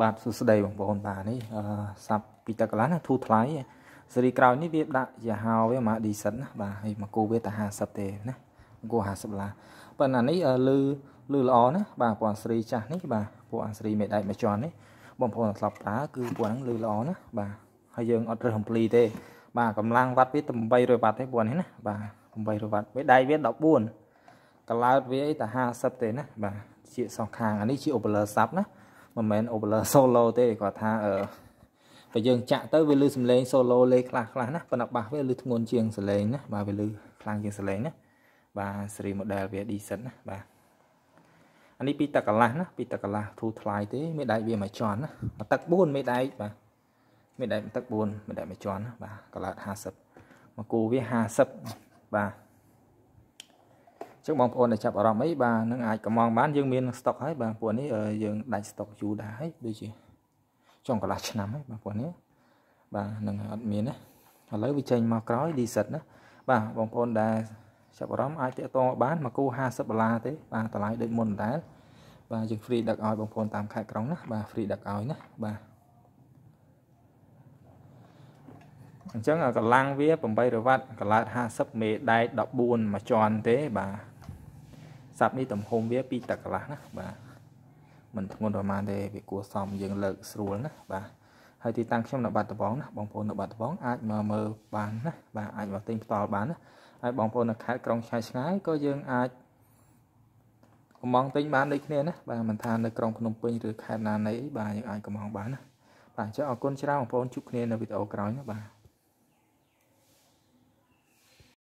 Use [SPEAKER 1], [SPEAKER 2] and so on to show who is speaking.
[SPEAKER 1] បាទសួស្តីបងប្អូនបាទនេះអឺសាប់ពីតកន្លះណាធូរថ្លៃសេរីក្រោយនេះវាដាក់យហោវាមក decent ណាបាទហើយមកគូវាតែ50ទេណាគូ50ដុល្លារប៉ុន្តែនេះលឺលឺល្អណាបាទពួកអាស្រីចាស់នេះបាទពួកអាស្រីមេដៃមេជន់នេះបងប្អូនធ្លាប់ប្រើគឺពួកហ្នឹងលឺល្អណាបាទហើយយើងអត់រើសអំភ្លីទេ បាទកម្លាំងវ៉ាត់វា800វ៉ាត់ទេពួកនេះណាបាទ800វ៉ាត់មេដៃវា14កឡោតវាអីតែ50ទេណាបាទជាសងខាងអានេះជា overlayer sub ណាមិនមែន Opera solo ទេគាត់ថាអឺបើយើងចាក់ទៅវាលឺសំឡេង solo លេខ្លះខ្លះណាប៉ុន្តែបាសវាលឺធ្ងន់ជាងសំឡេងណាបាទវាលឺខ្លាំងជាងសំឡេងណាបាទ series model វា decent ណាបាទអានេះពីតកន្លះណាពីតកន្លះធូរថ្លៃទេមេដែកវាមួយជាន់ណាមកទឹក4មេដែកបាទមេដែកទឹក4មេដែកមួយជាន់ណាបាទកន្លះ50មកគូវា50បាទអញ្ចឹងបងប្អូនដែលចាប់អារម្មណ៍អីបាទនឹងអាចកំងបានយើងមានស្តុកហើយបាទព្រោះនេះយើងដាច់ស្តុកយូរដែរហើយដូចជាចុងកន្លះឆ្នាំហើយបងប្អូននេះបាទនឹងអត់មានណាឥឡូវវាចេញមកក្រោយ reset ណាបាទបងប្អូនដែលចាប់អារម្មណ៍អាចតាក់ទងបាន មកគូ50ដុល្លារទេ បាទតម្លៃដូចមុនដែរបាទយើង free ដឹកឲ្យបងប្អូនតាមខេត្តក្រុងណាបាទ free ដឹកឲ្យណាបាទអញ្ចឹងកម្លាំងវា8រវ៉ាត់កន្លោត50មេដែក14មួយជាន់ទេបាទសាប់នេះទំហំវា2តឹកកន្លះណាបាទมันធ្ងន់ប្រមាណទេវាគួរសមយើងលើកស្រួលណាបាទហើយទីតាំងខ្ញុំនៅបាត់ដំបងណាបងប្អូននៅបាត់ដំបងអាចមកមើលបានណាបាទអាចមកទិញផ្ទាល់បានណាហើយបងប្អូននៅខេត្តក្រុងឆ្ងាយឆ្ងាយក៏យើងអាចកំងទិញបានដូចគ្នាណាបាទមិនថានៅក្រុងភ្នំពេញឬខេត្តណានៃបាទយើងអាចកំងបានណាបាទអញ្ចឹងអរគុណច្រើនបងប្អូនជួបគ្នានៅវីដេអូក្រោយណាបាទ